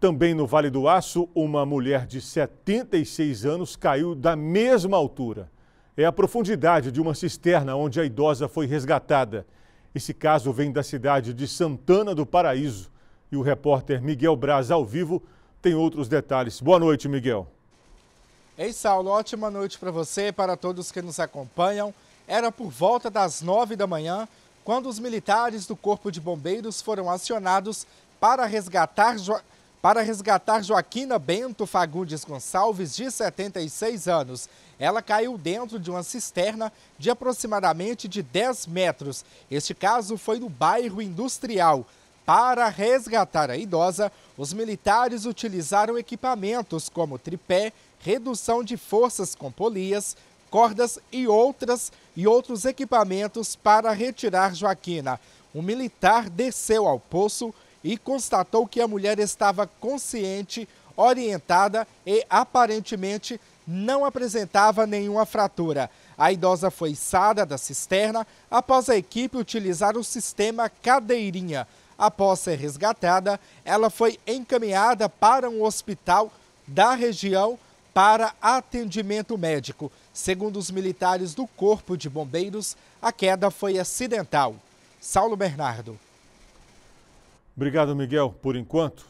Também no Vale do Aço, uma mulher de 76 anos caiu da mesma altura. É a profundidade de uma cisterna onde a idosa foi resgatada. Esse caso vem da cidade de Santana do Paraíso. E o repórter Miguel Braz, ao vivo, tem outros detalhes. Boa noite, Miguel. Ei, é Saulo, ótima noite para você e para todos que nos acompanham. Era por volta das nove da manhã quando os militares do Corpo de Bombeiros foram acionados para resgatar para resgatar Joaquina Bento Fagundes Gonçalves, de 76 anos. Ela caiu dentro de uma cisterna de aproximadamente de 10 metros. Este caso foi no bairro Industrial. Para resgatar a idosa, os militares utilizaram equipamentos como tripé, redução de forças com polias, cordas e outras e outros equipamentos para retirar Joaquina. O militar desceu ao poço e constatou que a mulher estava consciente, orientada e aparentemente não apresentava nenhuma fratura. A idosa foi içada da cisterna após a equipe utilizar o sistema cadeirinha. Após ser resgatada, ela foi encaminhada para um hospital da região para atendimento médico. Segundo os militares do Corpo de Bombeiros, a queda foi acidental. Saulo Bernardo. Obrigado, Miguel, por enquanto.